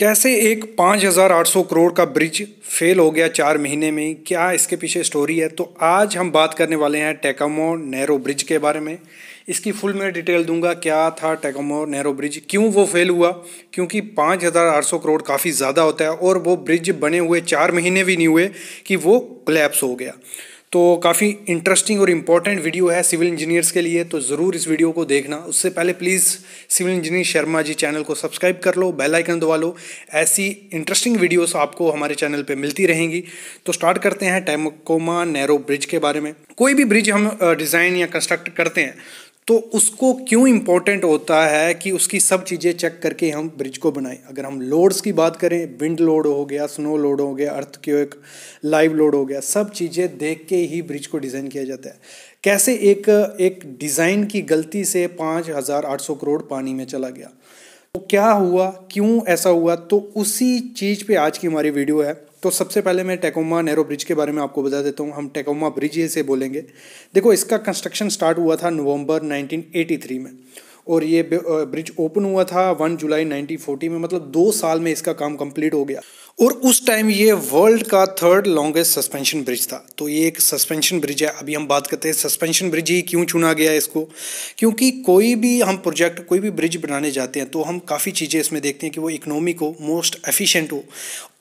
कैसे एक 5,800 करोड़ का ब्रिज फेल हो गया चार महीने में क्या इसके पीछे स्टोरी है तो आज हम बात करने वाले हैं टेकामो नैरो ब्रिज के बारे में इसकी फुल मैं डिटेल दूंगा क्या था टेकामो नैरो ब्रिज क्यों वो फेल हुआ क्योंकि 5,800 करोड़ काफ़ी ज़्यादा होता है और वो ब्रिज बने हुए चार महीने भी नहीं हुए कि वो क्लैप्स हो गया तो काफ़ी इंटरेस्टिंग और इम्पॉर्टेंट वीडियो है सिविल इंजीनियर्स के लिए तो ज़रूर इस वीडियो को देखना उससे पहले please civil engineer Sharma ji channel को सब्सक्राइब कर लो बेल आइकन दबा लो ऐसी इंटरेस्टिंग वीडियोस आपको हमारे चैनल पे मिलती रहेंगी तो स्टार्ट करते हैं टैमकोमा नैरो ब्रिज के बारे में कोई भी ब्रिज हम डिज़ाइन या कंस्ट्रक्ट करते हैं तो उसको क्यों इम्पोर्टेंट होता है कि उसकी सब चीज़ें चेक करके हम ब्रिज को बनाएं अगर हम लोड्स की बात करें विंड लोड हो गया स्नो लोड हो गया अर्थ क्यों एक लाइव लोड हो गया सब चीज़ें देख के ही ब्रिज को डिज़ाइन किया जाता है कैसे एक एक डिज़ाइन की गलती से पाँच हज़ार आठ सौ करोड़ पानी में चला गया तो क्या हुआ क्यों ऐसा हुआ तो उसी चीज़ पे आज की हमारी वीडियो है तो सबसे पहले मैं टेकोमा नेहरो ब्रिज के बारे में आपको बता देता हूँ हम टेकोमा ब्रिज से बोलेंगे देखो इसका कंस्ट्रक्शन स्टार्ट हुआ था नवंबर 1983 में और ये ब्रिज ओपन हुआ था 1 जुलाई 1940 में मतलब दो साल में इसका काम कंप्लीट हो गया और उस टाइम ये वर्ल्ड का थर्ड लॉन्गेस्ट सस्पेंशन ब्रिज था तो ये एक सस्पेंशन ब्रिज है अभी हम बात करते हैं सस्पेंशन ब्रिज ही क्यों चुना गया इसको क्योंकि कोई भी हम प्रोजेक्ट कोई भी ब्रिज बनाने जाते हैं तो हम काफ़ी चीज़ें इसमें देखते हैं कि वो इकोनॉमिक को मोस्ट एफिशिएंट हो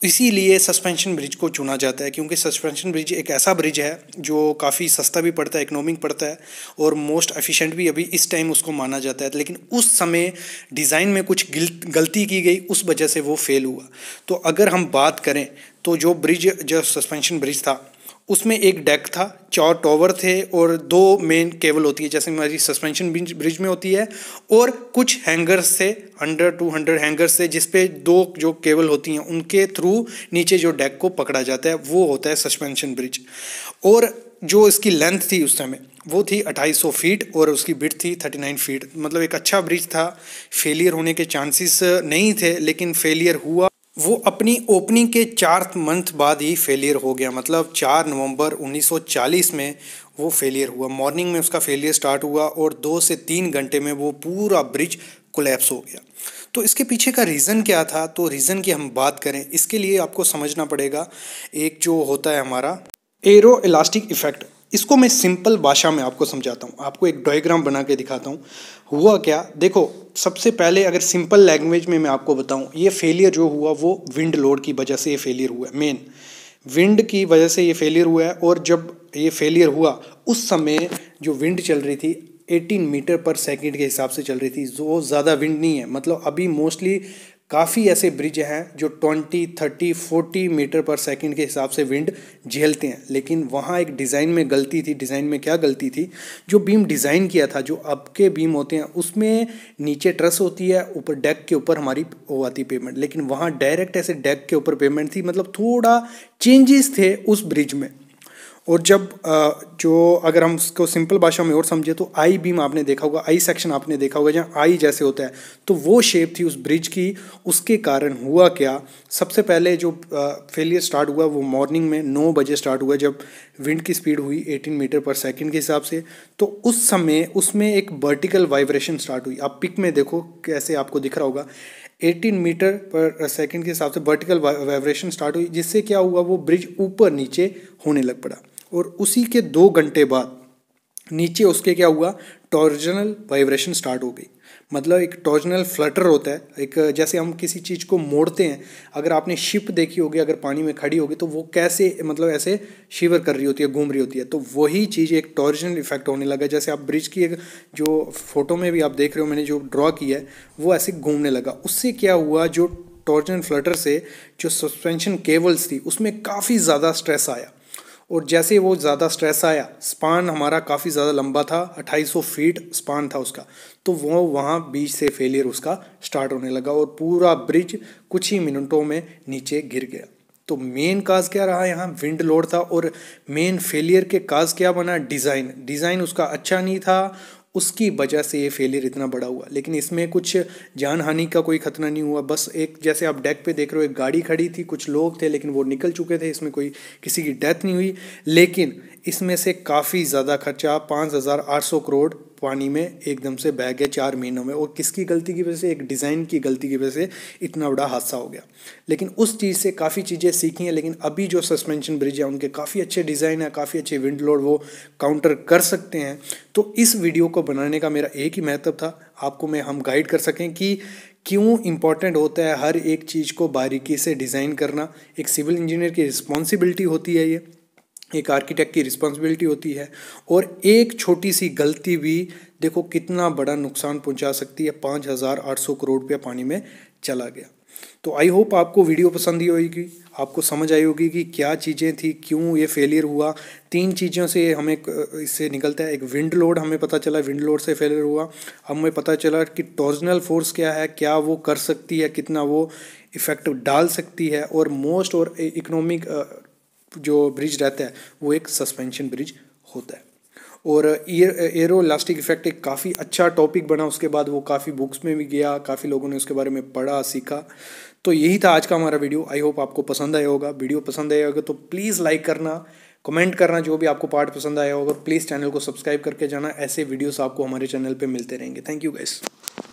इसीलिए सस्पेंशन ब्रिज को चुना जाता है क्योंकि सस्पेंशन ब्रिज एक ऐसा ब्रिज है जो काफ़ी सस्ता भी पड़ता है इकनॉमिक पड़ता है और मोस्ट एफिशिएंट भी अभी इस टाइम उसको माना जाता है लेकिन उस समय डिज़ाइन में कुछ गलती की गई उस वजह से वो फेल हुआ तो अगर हम बात करें तो जो ब्रिज जो सस्पेंशन ब्रिज था उसमें एक डेक था चार टॉवर थे और दो मेन केबल होती है जैसे हमारी सस्पेंशन ब्रिज में होती है और कुछ हैंगर्स थे हंड्रेड टू हंड्रेड हैंगर्स थे जिसपे दो जो केबल होती हैं उनके थ्रू नीचे जो डेक को पकड़ा जाता है वो होता है सस्पेंशन ब्रिज और जो इसकी लेंथ थी उस समय वो थी 2800 फीट और उसकी बिट थी 39 फीट मतलब एक अच्छा ब्रिज था फेलियर होने के चांसेस नहीं थे लेकिन फेलियर हुआ वो अपनी ओपनिंग के चार मंथ बाद ही फेलियर हो गया मतलब चार नवंबर 1940 में वो फेलियर हुआ मॉर्निंग में उसका फेलियर स्टार्ट हुआ और दो से तीन घंटे में वो पूरा ब्रिज कोलेप्स हो गया तो इसके पीछे का रीज़न क्या था तो रीज़न की हम बात करें इसके लिए आपको समझना पड़ेगा एक जो होता है हमारा एरो इलास्टिक इफेक्ट इसको मैं सिंपल भाषा में आपको समझाता हूँ आपको एक डायग्राम बना के दिखाता हूँ हुआ क्या देखो सबसे पहले अगर सिंपल लैंग्वेज में मैं आपको बताऊँ ये फेलियर जो हुआ वो विंड लोड की वजह से ये फेलियर हुआ है मेन विंड की वजह से ये फेलियर हुआ है और जब ये फेलियर हुआ उस समय जो विंड चल रही थी 18 मीटर पर सेकंड के हिसाब से चल रही थी जो ज़्यादा विंड नहीं है मतलब अभी मोस्टली काफ़ी ऐसे ब्रिज हैं जो 20, 30, 40 मीटर पर सेकंड के हिसाब से विंड झेलते हैं लेकिन वहाँ एक डिज़ाइन में गलती थी डिज़ाइन में क्या गलती थी जो बीम डिज़ाइन किया था जो अब के बीम होते हैं उसमें नीचे ट्रस होती है ऊपर डेक के ऊपर हमारी वो आती पेमेंट लेकिन वहाँ डायरेक्ट ऐसे डेक के ऊपर पेमेंट थी मतलब थोड़ा चेंजेस थे उस ब्रिज में और जब जो अगर हम उसको सिंपल भाषा में और समझे तो आई बीम आपने देखा होगा आई सेक्शन आपने देखा होगा जहाँ आई जैसे होता है तो वो शेप थी उस ब्रिज की उसके कारण हुआ क्या सबसे पहले जो फेलियर स्टार्ट हुआ वो मॉर्निंग में नौ बजे स्टार्ट हुआ जब विंड की स्पीड हुई एटीन मीटर पर सेकेंड के हिसाब से तो उस समय उसमें एक वर्टिकल वाइब्रेशन स्टार्ट हुई आप पिक में देखो कैसे आपको दिख रहा होगा 18 मीटर पर सेकंड के हिसाब से वर्टिकल वाइब्रेशन स्टार्ट हुई जिससे क्या हुआ वो ब्रिज ऊपर नीचे होने लग पड़ा और उसी के दो घंटे बाद नीचे उसके क्या हुआ टॉर्जनल वाइब्रेशन स्टार्ट हो गई मतलब एक टॉर्जनल फ्लटर होता है एक जैसे हम किसी चीज़ को मोड़ते हैं अगर आपने शिप देखी होगी अगर पानी में खड़ी होगी तो वो कैसे मतलब ऐसे शिवर कर रही होती है घूम रही होती है तो वही चीज़ एक टॉर्जनल इफेक्ट होने लगा जैसे आप ब्रिज की एक जो फोटो में भी आप देख रहे हो मैंने जो ड्रॉ किया है वो ऐसे घूमने लगा उससे क्या हुआ जो टॉर्जन फ्लटर से जो सस्पेंशन केबल्स थी उसमें काफ़ी ज़्यादा स्ट्रेस आया और जैसे वो ज़्यादा स्ट्रेस आया स्पान हमारा काफ़ी ज़्यादा लंबा था 2800 फीट स्पान था उसका तो वो वहाँ बीच से फेलियर उसका स्टार्ट होने लगा और पूरा ब्रिज कुछ ही मिनटों में नीचे गिर गया तो मेन काज क्या रहा यहाँ विंड लोड था और मेन फेलियर के काज क्या बना डिज़ाइन डिज़ाइन उसका अच्छा नहीं था उसकी वजह से ये फेलियर इतना बड़ा हुआ लेकिन इसमें कुछ जान हानि का कोई खतरा नहीं हुआ बस एक जैसे आप डेक पे देख रहे हो एक गाड़ी खड़ी थी कुछ लोग थे लेकिन वो निकल चुके थे इसमें कोई किसी की डेथ नहीं हुई लेकिन इसमें से काफ़ी ज़्यादा खर्चा पाँच हज़ार आठ सौ करोड़ पानी में एकदम से बह गया चार महीनों में और किसकी गलती की वजह से एक डिज़ाइन की गलती की वजह से इतना बड़ा हादसा हो गया लेकिन उस चीज़ से काफ़ी चीज़ें सीखी हैं लेकिन अभी जो सस्पेंशन ब्रिज है उनके काफ़ी अच्छे डिज़ाइन है काफ़ी अच्छे विंड लोड वो काउंटर कर सकते हैं तो इस वीडियो को बनाने का मेरा एक ही महत्व था आपको मैं हम गाइड कर सकें कि क्यों इम्पॉर्टेंट होता है हर एक चीज़ को बारीकी से डिज़ाइन करना एक सिविल इंजीनियर की रिस्पॉन्सिबिलिटी होती है ये एक आर्किटेक्ट की रिस्पॉन्सिबिलिटी होती है और एक छोटी सी गलती भी देखो कितना बड़ा नुकसान पहुंचा सकती है पाँच हज़ार आठ सौ करोड़ रुपया पानी में चला गया तो आई होप आपको वीडियो पसंद ही होगी आपको समझ आई होगी कि क्या चीज़ें थी क्यों ये फेलियर हुआ तीन चीज़ों से हमें इससे निकलता है एक विंड लोड हमें पता चला विंड लोड से फेलियर हुआ हमें पता चला कि टॉर्जनल फोर्स क्या है क्या वो कर सकती है कितना वो इफेक्ट डाल सकती है और मोस्ट और इकोनॉमिक जो ब्रिज रहता है वो एक सस्पेंशन ब्रिज होता है और एयरो इलास्टिक इफेक्ट एक काफ़ी अच्छा टॉपिक बना उसके बाद वो काफ़ी बुक्स में भी गया काफ़ी लोगों ने उसके बारे में पढ़ा सीखा तो यही था आज का हमारा वीडियो आई होप आपको पसंद आया होगा वीडियो पसंद आया होगा तो प्लीज़ लाइक करना कमेंट करना जो भी आपको पार्ट पसंद आया होगा प्लीज़ चैनल को सब्सक्राइब करके जाना ऐसे वीडियोस आपको हमारे चैनल पे मिलते रहेंगे थैंक यू गाइस